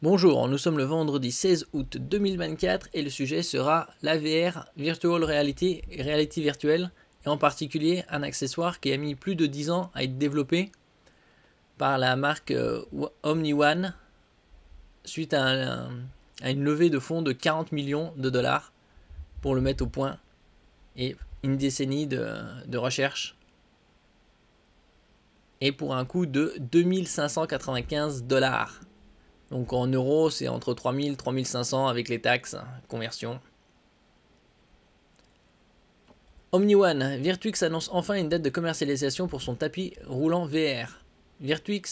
Bonjour, nous sommes le vendredi 16 août 2024 et le sujet sera l'AVR Virtual Reality, Reality virtuelle, et en particulier un accessoire qui a mis plus de 10 ans à être développé par la marque euh, OmniOne Omni One suite à, une levée de fonds de 40 millions de dollars pour le mettre au point et une décennie de, de recherche et pour un coût de 2595 dollars. Donc en euros, c'est entre 3000 et 3500 avec les taxes, conversion. OmniOne, Virtuix annonce enfin une date de commercialisation pour son tapis roulant VR. Virtuix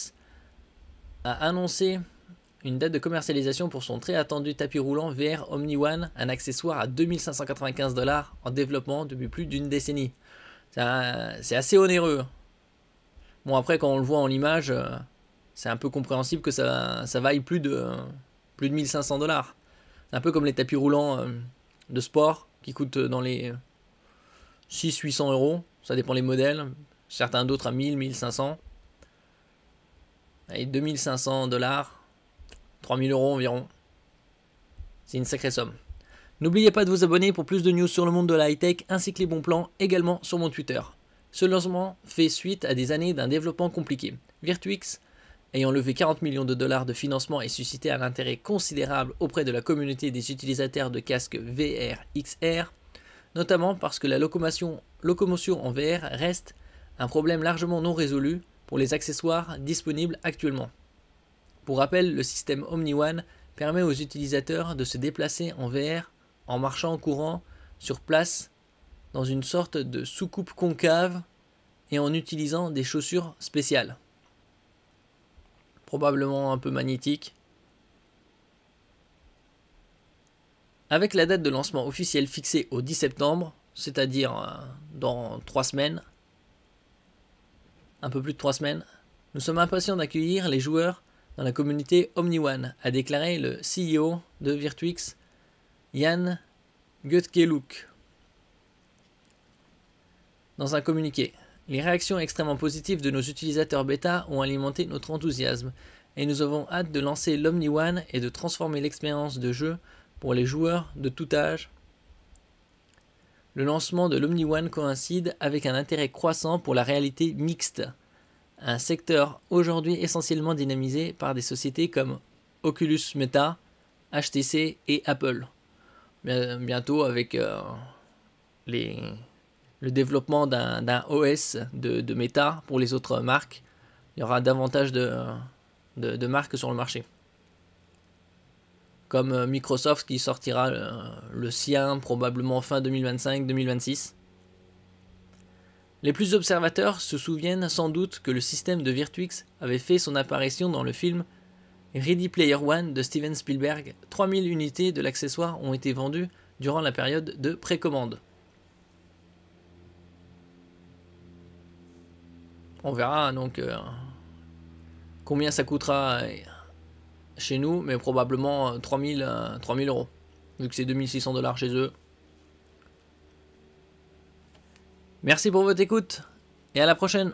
a annoncé une date de commercialisation pour son très attendu tapis roulant VR OmniOne, un accessoire à 2595 dollars en développement depuis plus d'une décennie. C'est assez onéreux. Bon après quand on le voit en image, euh, c'est un peu compréhensible que ça, ça vaille plus de, plus de 1500 dollars. C'est un peu comme les tapis roulants euh, de sport qui coûtent dans les 600-800 euros. Ça dépend les modèles. Certains d'autres à 1000-1500. Et 2500 dollars, 3000 euros environ. C'est une sacrée somme. N'oubliez pas de vous abonner pour plus de news sur le monde de la high-tech ainsi que les bons plans également sur mon Twitter. Ce lancement fait suite à des années d'un développement compliqué. Virtuix ayant levé 40 millions de dollars de financement et suscité un intérêt considérable auprès de la communauté des utilisateurs de casques VR XR, notamment parce que la locomotion, en VR reste un problème largement non résolu pour les accessoires disponibles actuellement. Pour rappel, le système OmniOne permet aux utilisateurs de se déplacer en VR en marchant en courant sur place dans une sorte de soucoupe concave et en utilisant des chaussures spéciales probablement un peu magnétique. Avec la date de lancement officielle fixée au 10 septembre, c'est-à-dire euh, dans 3 semaines, un peu plus de 3 semaines, nous sommes impatients d'accueillir les joueurs dans la communauté OmniOne, a déclaré le CEO de Virtuix, Jan Götkeluk. dans un communiqué. Les réactions extrêmement positives de nos utilisateurs bêta ont alimenté notre enthousiasme, et nous avons hâte de lancer l'Omni One et de transformer l'expérience de jeu pour les joueurs de tout âge. Le lancement de l'Omni One coïncide avec un intérêt croissant pour la réalité mixte, un secteur aujourd'hui essentiellement dynamisé par des sociétés comme Oculus Meta, HTC et Apple. Bientôt avec euh, les le développement d'un OS de, méta pour les autres marques. Il y aura davantage de, marques sur le marché. Comme euh, Microsoft qui sortira euh, le, sien probablement fin 2025-2026. Les plus observateurs se souviennent sans doute que le système de Virtuix avait fait son apparition dans le film Ready Player One de Steven Spielberg. 3000 unités de l'accessoire ont été vendues durant la période de précommande. on verra hein, donc euh, combien ça coûtera euh, chez nous, mais probablement 3000, euh, 3000 euros, vu que c'est 2600 dollars chez eux. Merci pour votre écoute et à la prochaine